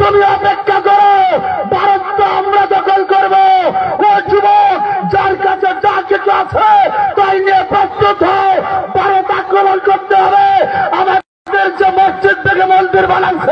তুমি অপেক্ষা করো তো আমরা দখল করবো ও যুবক যার কাছে যা কিছু আছে তাই নিয়ে প্রস্তুত হয় ভারত আক্রমণ করতে হবে আমাদের যে মসজিদ থেকে মন্দির বানাচ্ছে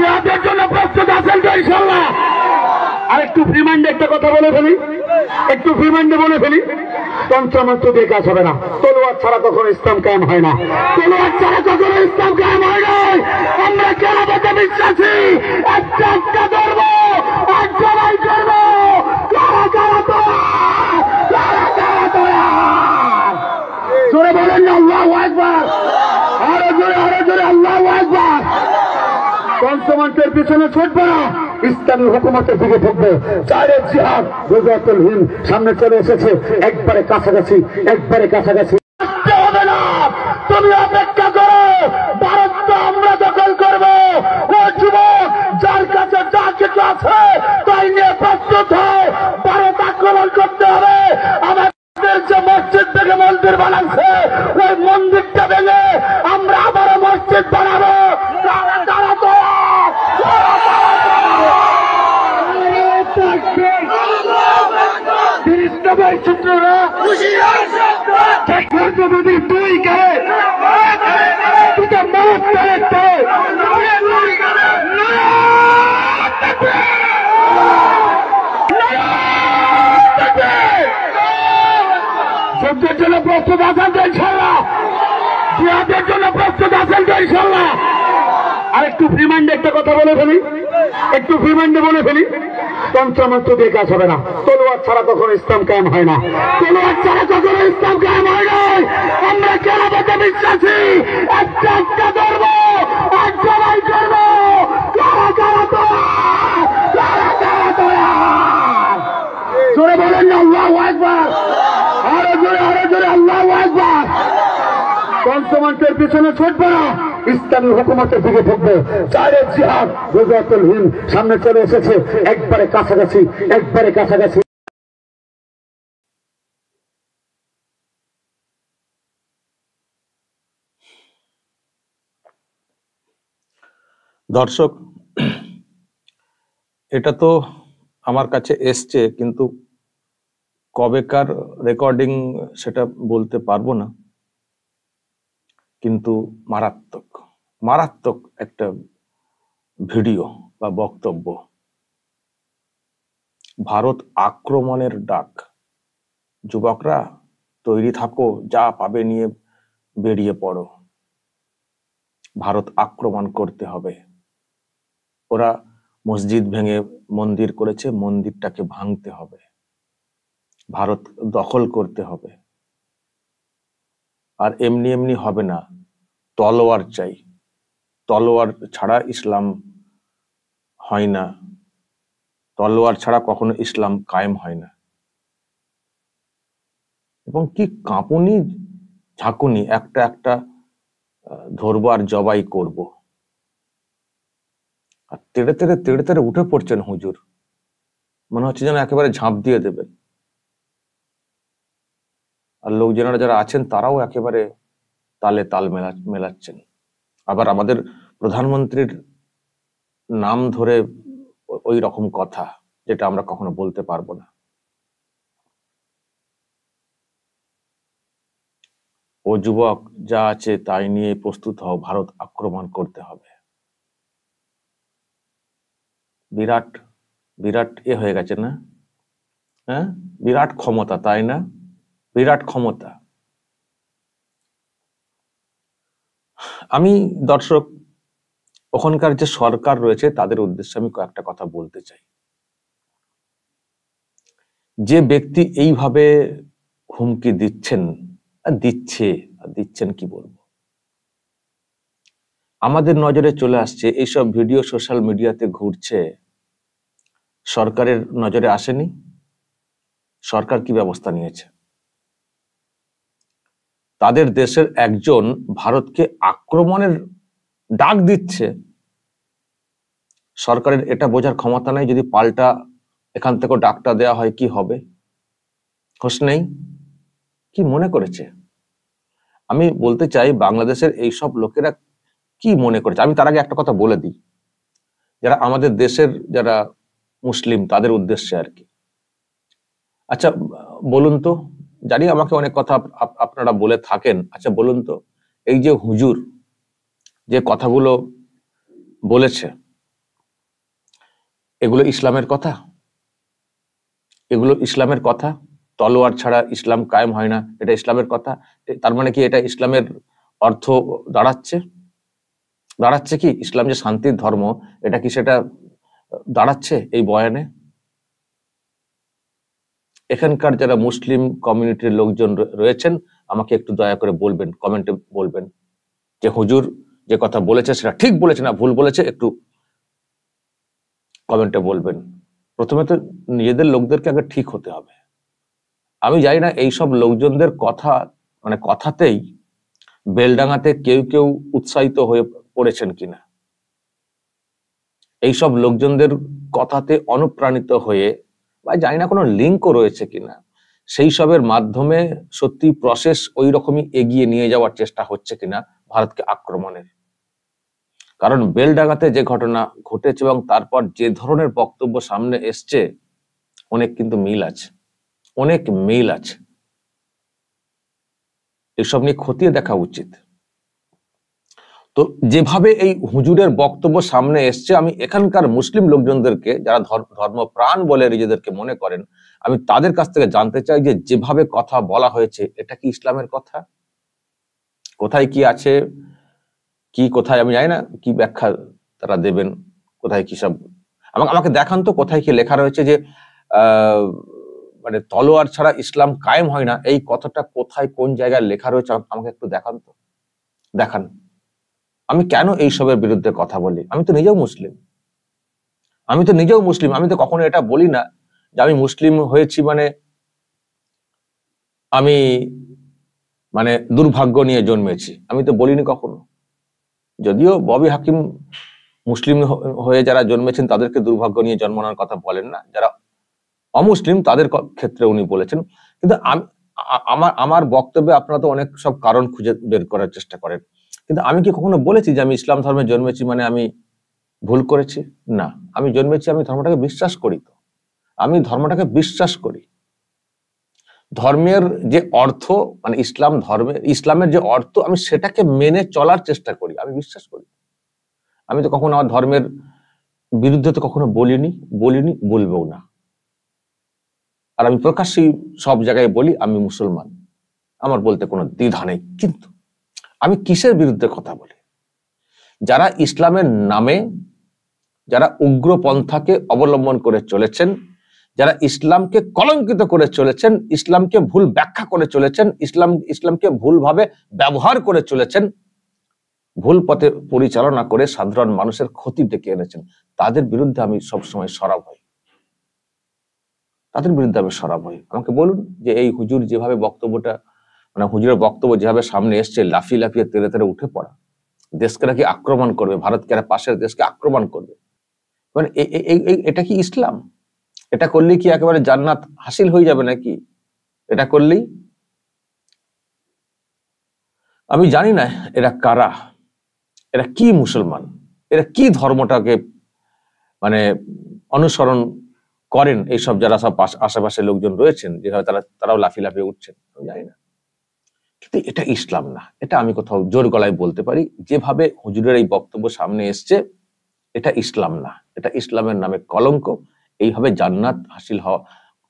জিহাদের জন্য প্রস্তুত আছেন তো ইনশাল্লাহ আর একটু ফ্রিমাইন্ডে একটা কথা বলে ফেলি একটু ফ্রিমাইন্ডে বলে ফেলি তন্ত্রমন্ত্র দিয়ে কাজ হবে না তলোয়ার ছাড়া কখনো ইসলাম কায়েম হয় না তলোয়ার ছাড়া কখনো ইসলাম কায়েম হয় না আমরা কেন বিশ্বাসী একটা একটা ধর্ম ডকুমেন্টের পিছনে ছুটবে না ইসলামী হুকুমতের দিকে ঢুকবে চারের জিহাদ রোজাতুল হিন সামনে চলে এসেছে একবারে কাছাকাছি একবারে কাছাকাছি चोरी करे तुझे मौत करे জন্য প্রস্তুত আছেন তো ইনশাল্লাহ জিহাদের জন্য প্রস্তুত আছেন তো ইনশাল্লাহ আর একটু ফ্রিমাইন্ডে একটা কথা বলে ফেলি একটু ফ্রিমাইন্ডে বলে ফেলি তন্ত্রমন্ত্র দিয়ে কাজ হবে না তলোয়ার ছাড়া কখনো ইসলাম কায়েম হয় না তলোয়ার ছাড়া কখনো ইসলাম কায়েম হয় না বিদ্যমানদের পিছনে ছুটবে না ইসলামী হুকুমতের দিকে ঢুকবে চারে জিহাদ গুজরাতুল হিন্দ সামনে চলে এসেছে একবারে কাছাকাছি একবারে কাছাকাছি দর্শক এটা তো আমার কাছে এসছে কিন্তু কবেকার রেকর্ডিং সেটা বলতে পারবো না কিন্তু মারাত্মক মারাত্মক একটা ভিডিও বা বক্তব্য ভারত আক্রমণের ডাক যুবকরা তৈরি থাকো যা পাবে নিয়ে বেরিয়ে পড়ো ভারত আক্রমণ করতে হবে ওরা মসজিদ ভেঙে মন্দির করেছে মন্দিরটাকে ভাঙতে হবে ভারত দখল করতে হবে আর এমনি এমনি হবে না তলোয়ার চাই তলোয়ার ছাড়া ইসলাম হয় না তলোয়ার ছাড়া কখনো ইসলাম কায়েম হয় না এবং কি কাঁপুনি ঝাঁকুনি একটা একটা ধরব আর জবাই করব আর তেড়ে তেড়ে তেড়ে তেড়ে উঠে পড়ছেন হুজুর মনে হচ্ছে যেন একেবারে ঝাঁপ দিয়ে দেবেন আর লোকজনেরা যারা আছেন তারাও একেবারে তালে তাল মেলা মেলাচ্ছেন আবার আমাদের প্রধানমন্ত্রীর নাম ধরে ওই রকম কথা যেটা আমরা কখনো বলতে পারবো না ও যুবক যা আছে তাই নিয়ে প্রস্তুত হও ভারত আক্রমণ করতে হবে বিরাট বিরাট এ হয়ে গেছে না হ্যাঁ বিরাট ক্ষমতা তাই না বিরাট ক্ষমতা আমি দর্শক ওখানকার যে সরকার রয়েছে তাদের উদ্দেশ্যে আমি কয়েকটা কথা বলতে চাই যে ব্যক্তি এইভাবে হুমকি দিচ্ছেন দিচ্ছে দিচ্ছেন কি বলবো আমাদের নজরে চলে আসছে এইসব ভিডিও সোশ্যাল মিডিয়াতে ঘুরছে সরকারের নজরে আসেনি সরকার কি ব্যবস্থা নিয়েছে তাদের দেশের একজন ভারতকে আক্রমণের ডাক দিচ্ছে সরকারের এটা বোঝার ক্ষমতা নাই যদি পাল্টা এখান থেকে ডাকটা দেয়া হয় কি হবে খোঁজ নেই কি মনে করেছে আমি বলতে চাই বাংলাদেশের এই সব লোকেরা কি মনে করেছে আমি তার আগে একটা কথা বলে দিই যারা আমাদের দেশের যারা মুসলিম তাদের উদ্দেশ্যে আর কি আচ্ছা বলুন তো জানি আমাকে অনেক কথা আপনারা বলে থাকেন আচ্ছা বলুন তো এই যে হুজুর যে কথাগুলো বলেছে এগুলো ইসলামের কথা এগুলো ইসলামের কথা তলোয়ার ছাড়া ইসলাম কায়েম হয় না এটা ইসলামের কথা তার মানে কি এটা ইসলামের অর্থ দাঁড়াচ্ছে দাঁড়াচ্ছে কি ইসলাম যে শান্তির ধর্ম এটা কি সেটা দাঁড়াচ্ছে এই বয়ানে এখানকার যারা মুসলিম কমিউনিটির লোকজন রয়েছেন আমাকে একটু দয়া করে বলবেন কমেন্টে বলবেন যে হুজুর যে কথা বলেছে সেটা ঠিক বলেছে না ভুল বলেছে একটু কমেন্টে বলবেন প্রথমে তো নিজেদের লোকদেরকে আগে ঠিক হতে হবে আমি জানি না এইসব লোকজনদের কথা মানে কথাতেই বেলডাঙাতে কেউ কেউ উৎসাহিত হয়ে পড়েছেন কিনা এইসব লোকজনদের কথাতে অনুপ্রাণিত হয়ে বা জানি না কোনো লিঙ্কও রয়েছে কিনা সেই সবের মাধ্যমে সত্যি প্রসেস ওই রকমই এগিয়ে নিয়ে যাওয়ার চেষ্টা হচ্ছে কিনা ভারতকে আক্রমণের কারণ বেলডাঙ্গাতে যে ঘটনা ঘটেছে এবং তারপর যে ধরনের বক্তব্য সামনে এসছে অনেক কিন্তু মিল আছে অনেক মিল আছে এসব নিয়ে খতিয়ে দেখা উচিত তো যেভাবে এই হুজুরের বক্তব্য সামনে এসছে আমি এখানকার মুসলিম লোকজনদেরকে যারা ধর্ম প্রাণ বলে নিজেদেরকে মনে করেন আমি তাদের কাছ থেকে জানতে চাই যে যেভাবে কথা বলা হয়েছে এটা কি ইসলামের কথা কোথায় কি আছে কি কোথায় আমি জানি না কি ব্যাখ্যা তারা দেবেন কোথায় কি সব আমাকে আমাকে দেখান তো কোথায় কি লেখা রয়েছে যে মানে তলোয়ার ছাড়া ইসলাম কায়েম হয় না এই কথাটা কোথায় কোন জায়গায় লেখা রয়েছে আমাকে একটু দেখান তো দেখান আমি কেন এইসবের বিরুদ্ধে কথা বলি আমি তো নিজেও মুসলিম আমি তো নিজেও মুসলিম আমি তো কখনো এটা বলি না যে আমি মুসলিম হয়েছি মানে আমি মানে দুর্ভাগ্য নিয়ে জন্মেছি আমি তো বলিনি কখনো যদিও ববি হাকিম মুসলিম হয়ে যারা জন্মেছেন তাদেরকে দুর্ভাগ্য নিয়ে জন্মানোর কথা বলেন না যারা অমুসলিম তাদের ক্ষেত্রে উনি বলেছেন কিন্তু আমি আমার আমার বক্তব্যে আপনারা তো অনেক সব কারণ খুঁজে বের করার চেষ্টা করেন কিন্তু আমি কি কখনো বলেছি যে আমি ইসলাম ধর্মে জন্মেছি মানে আমি ভুল করেছি না আমি জন্মেছি আমি ধর্মটাকে বিশ্বাস করি তো আমি ধর্মটাকে বিশ্বাস করি ধর্মের যে অর্থ মানে ইসলাম ধর্মে ইসলামের যে অর্থ আমি সেটাকে মেনে চলার চেষ্টা করি আমি বিশ্বাস করি আমি তো কখনো আমার ধর্মের বিরুদ্ধে তো কখনো বলিনি বলিনি বলবেও না আর আমি প্রকাশ্যই সব জায়গায় বলি আমি মুসলমান আমার বলতে কোনো দ্বিধা নেই কিন্তু আমি কিসের বিরুদ্ধে কথা বলি যারা ইসলামের নামে যারা উগ্র পন্থাকে অবলম্বন করে চলেছেন যারা ইসলামকে কলঙ্কিত করে চলেছেন ইসলামকে ভুল ব্যাখ্যা করে চলেছেন ইসলাম ইসলামকে ভুলভাবে ব্যবহার করে চলেছেন ভুল পথে পরিচালনা করে সাধারণ মানুষের ক্ষতি ডেকে এনেছেন তাদের বিরুদ্ধে আমি সবসময় সরব হই তাদের বিরুদ্ধে আমি সরব হই আমাকে বলুন যে এই হুজুর যেভাবে বক্তব্যটা মানে হুজুরের বক্তব্য যেভাবে সামনে এসছে লাফি লাফিয়ে তেরে তেরে উঠে পড়া দেশকে নাকি আক্রমণ করবে ভারতকে আর পাশের দেশকে আক্রমণ করবে মানে এটা কি ইসলাম এটা করলে কি একেবারে জান্নাত হাসিল হয়ে যাবে নাকি এটা করলেই আমি জানি না এরা কারা এরা কি মুসলমান এরা কি ধর্মটাকে মানে অনুসরণ করেন এইসব যারা সব আশেপাশে লোকজন রয়েছেন যেভাবে তারা তারাও লাফি লাফিয়ে উঠছেন আমি জানি না কিন্তু এটা ইসলাম না এটা আমি কোথাও জোর গলায় বলতে পারি যেভাবে হুজুরের এই বক্তব্য সামনে এসছে এটা ইসলাম না এটা ইসলামের নামে কলঙ্ক এইভাবে জান্নাত হাসিল হওয়া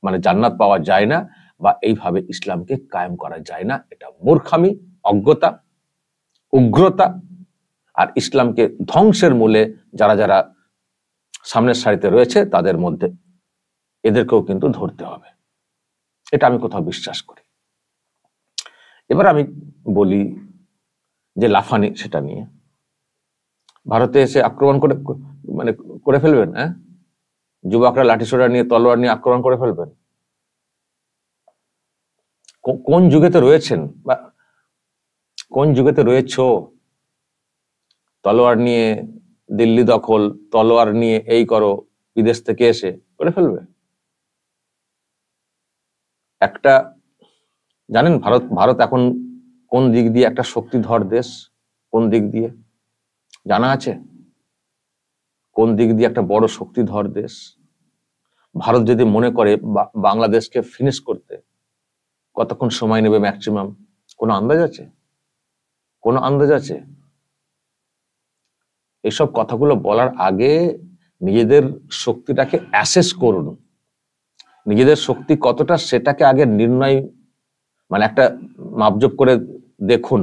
মানে জান্নাত পাওয়া যায় না বা এইভাবে ইসলামকে কায়েম করা যায় না এটা মূর্খামি অজ্ঞতা উগ্রতা আর ইসলামকে ধ্বংসের মূলে যারা যারা সামনের সারিতে রয়েছে তাদের মধ্যে এদেরকেও কিন্তু ধরতে হবে এটা আমি কোথাও বিশ্বাস করি এবার আমি বলি যে লাফানি সেটা নিয়ে ভারতে এসে আক্রমণ করে মানে করে ফেলবেন হ্যাঁ যুবকরা লাঠিসোড়া নিয়ে তলোয়ার নিয়ে আক্রমণ করে ফেলবেন কোন যুগেতে রয়েছেন বা কোন যুগেতে রয়েছ তলোয়ার নিয়ে দিল্লি দখল তলোয়ার নিয়ে এই করো বিদেশ থেকে এসে করে ফেলবে একটা জানেন ভারত ভারত এখন কোন দিক দিয়ে একটা শক্তিধর দেশ কোন দিক দিয়ে জানা আছে কোন দিক দিয়ে একটা বড় শক্তিধর দেশ ভারত যদি মনে করে বাংলাদেশকে ফিনিশ করতে কতক্ষণ সময় নেবে ম্যাক্সিমাম কোনো আন্দাজ আছে কোনো আন্দাজ আছে এসব কথাগুলো বলার আগে নিজেদের শক্তিটাকে অ্যাসেস করুন নিজেদের শক্তি কতটা সেটাকে আগে নির্ণয় মানে একটা মাপজোপ করে দেখুন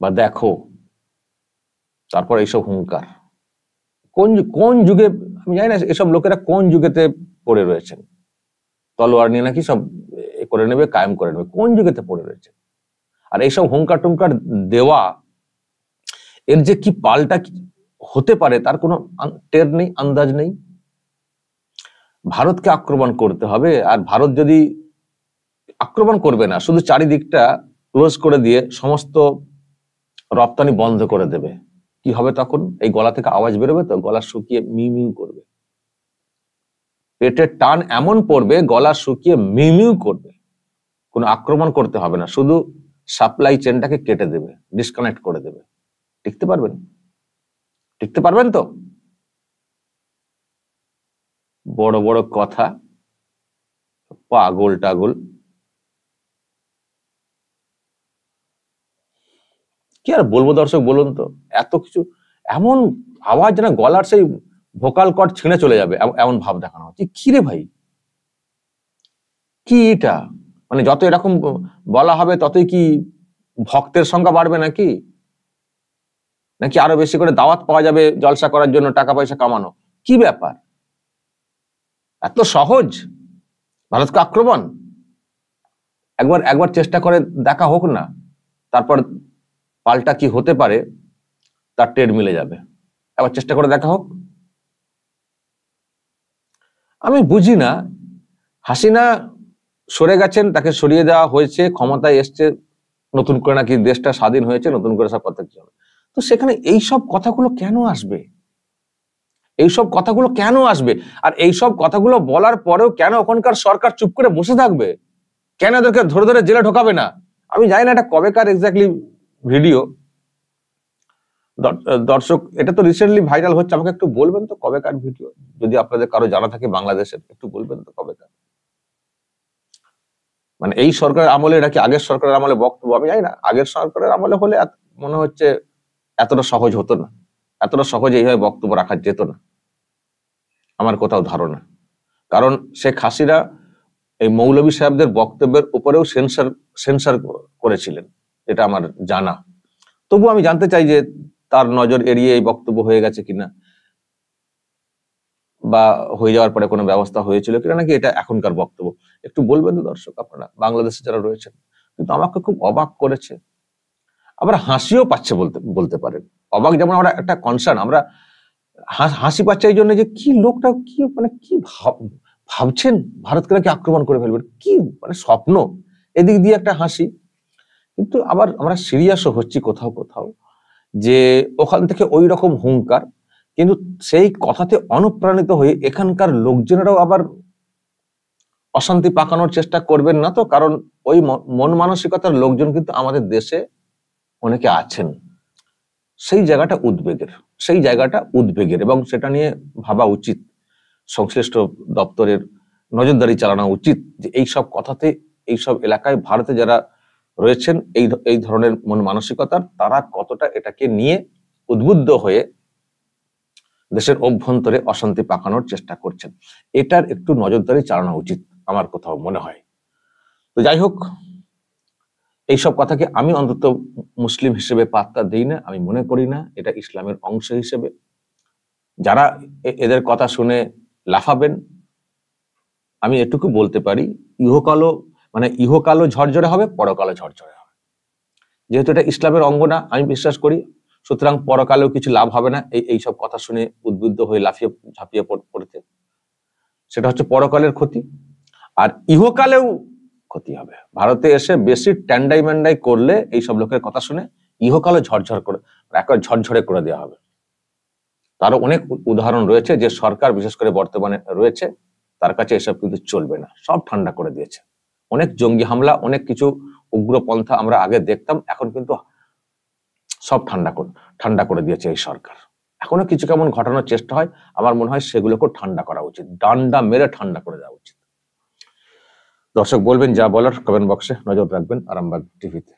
বা দেখো তারপর এইসব হুঙ্কার কোন কোন যুগে আমি জানি না এসব লোকেরা কোন যুগেতে পড়ে রয়েছেন তলোয়ার নিয়ে নাকি সব করে নেবে কায়েম করে নেবে কোন যুগেতে পড়ে রয়েছে আর এইসব হুঙ্কার টুঙ্কার দেওয়া এর যে কি পাল্টা হতে পারে তার কোনো টের নেই আন্দাজ নেই ভারতকে আক্রমণ করতে হবে আর ভারত যদি আক্রমণ করবে না শুধু চারিদিকটা ক্লোজ করে দিয়ে সমস্ত রপ্তানি বন্ধ করে দেবে কি হবে তখন এই গলা থেকে আওয়াজ বেরোবে তো গলা শুকিয়ে মিউ করবে পেটের টান এমন পড়বে গলা শুকিয়ে মিউ করবে কোনো আক্রমণ করতে হবে না শুধু সাপ্লাই চেনটাকে কেটে দেবে ডিসকানেক্ট করে দেবে টিকতে পারবেন টিকতে পারবেন তো বড় বড় কথা পাগল টাগল কি আর বলবো দর্শক বলুন তো এত কিছু এমন আওয়াজ যেন গলার সেই ভোকাল কট ছিঁড়ে চলে যাবে এমন ভাব দেখানো হচ্ছে কি রে ভাই কি এটা মানে যত এরকম বলা হবে ততই কি ভক্তের সংখ্যা বাড়বে নাকি নাকি আরো বেশি করে দাওয়াত পাওয়া যাবে জলসা করার জন্য টাকা পয়সা কামানো কি ব্যাপার এত সহজ ভারতকে আক্রমণ একবার একবার চেষ্টা করে দেখা হোক না তারপর পাল্টা কি হতে পারে তার টের মিলে যাবে আবার চেষ্টা করে দেখা হোক আমি বুঝি না হাসিনা সরে গেছেন তাকে সরিয়ে দেওয়া হয়েছে ক্ষমতায় এসছে নতুন করে নাকি দেশটা স্বাধীন হয়েছে নতুন করে সব কথা কিছু তো সেখানে এই সব কথাগুলো কেন আসবে এইসব কথাগুলো কেন আসবে আর এইসব কথাগুলো বলার পরেও কেন ওখানকার সরকার চুপ করে বসে থাকবে কেন এদেরকে ধরে ধরে জেলে ঢোকাবে না আমি জানি না এটা কবেকার এক্স্যাক্টলি ভিডিও দর্শক এটা তো রিসেন্টলি ভাইরাল হচ্ছে আমাকে একটু বলবেন তো কবেকার ভিডিও যদি আপনাদের কারো জানা থাকে বাংলাদেশের একটু বলবেন তো কবেকার মানে এই সরকারের আমলে নাকি আগের সরকারের আমলে বক্তব্য আমি জানি না আগের সরকারের আমলে হলে মনে হচ্ছে এতটা সহজ হতো না এতটা সহজ এইভাবে বক্তব্য রাখা যেত না আমার কোথাও ধারণা কারণ শেখ খাসিরা এই মৌলবী সাহেবদের বক্তব্যের উপরেও সেন্সার সেন্সার করেছিলেন এটা আমার জানা তবু আমি জানতে চাই যে তার নজর এড়িয়ে এই বক্তব্য হয়ে গেছে কিনা বা হয়ে যাওয়ার পরে কোনো ব্যবস্থা হয়েছিল কিনা নাকি এটা এখনকার বক্তব্য একটু বলবেন তো দর্শক আপনারা বাংলাদেশে যারা রয়েছেন কিন্তু আমাকে খুব অবাক করেছে আবার হাসিও পাচ্ছে বলতে বলতে পারেন অবাক যেমন আমরা একটা কনসার্ন আমরা হাসি পাচ্ছে এই জন্য যে কি লোকটা কি মানে কি ভাব ভাবছেন ভারতকে নাকি আক্রমণ করে ফেলবেন কি মানে স্বপ্ন এদিক দিয়ে একটা হাসি কিন্তু আবার আমরা সিরিয়াসও হচ্ছি কোথাও কোথাও যে ওখান থেকে ওই রকম হুঙ্কার কিন্তু সেই কথাতে অনুপ্রাণিত হয়ে এখানকার লোকজনেরাও আবার অশান্তি পাকানোর চেষ্টা করবেন না তো কারণ ওই মন মানসিকতার লোকজন কিন্তু আমাদের দেশে অনেকে আছেন সেই জায়গাটা উদ্বেগের সেই জায়গাটা উদ্বেগের এবং সেটা নিয়ে ভাবা উচিত সংশ্লিষ্ট দপ্তরের নজরদারি চালানো উচিত যে এইসব কথাতে এইসব এলাকায় ভারতে যারা রয়েছেন এই এই ধরনের মন মানসিকতার তারা কতটা এটাকে নিয়ে উদ্বুদ্ধ হয়ে দেশের অভ্যন্তরে অশান্তি পাকানোর চেষ্টা করছেন এটার একটু নজরদারি চালানো উচিত আমার কোথাও মনে হয় তো যাই হোক এইসব কথাকে আমি অন্তত মুসলিম হিসেবে পাত্তা দিই না আমি মনে করি না এটা ইসলামের অংশ হিসেবে যারা এদের কথা শুনে লাফাবেন আমি এটুকু বলতে পারি ইহকালও মানে ইহকালও ঝরঝরে হবে পরকালও ঝরঝরে হবে যেহেতু এটা ইসলামের অঙ্গ না আমি বিশ্বাস করি সুতরাং পরকালেও কিছু লাভ হবে না এই এইসব কথা শুনে উদ্বুদ্ধ হয়ে লাফিয়ে ঝাঁপিয়ে পড়তে সেটা হচ্ছে পরকালের ক্ষতি আর ইহকালেও ক্ষতি হবে ভারতে এসে বেশি ট্যান্ডাই ম্যান্ডাই করলে এইসব লোকের কথা শুনে ইহকালও ঝরঝর করে একবার ঝরঝরে করে দেওয়া হবে তারও অনেক উদাহরণ রয়েছে যে সরকার বিশেষ করে বর্তমানে রয়েছে তার কাছে এসব কিন্তু চলবে না সব ঠান্ডা করে দিয়েছে অনেক জঙ্গি হামলা অনেক কিছু উগ্রপন্থা আমরা আগে দেখতাম এখন কিন্তু সব ঠান্ডা ঠান্ডা করে দিয়েছে এই সরকার এখনো কিছু কেমন ঘটানোর চেষ্টা হয় আমার মনে হয় সেগুলোকে ঠান্ডা করা উচিত ডান্ডা মেরে ঠান্ডা করে দেওয়া উচিত দর্শক বলবেন যা বলার কমেন্ট বক্সে নজর রাখবেন আরামবাগ টিভিতে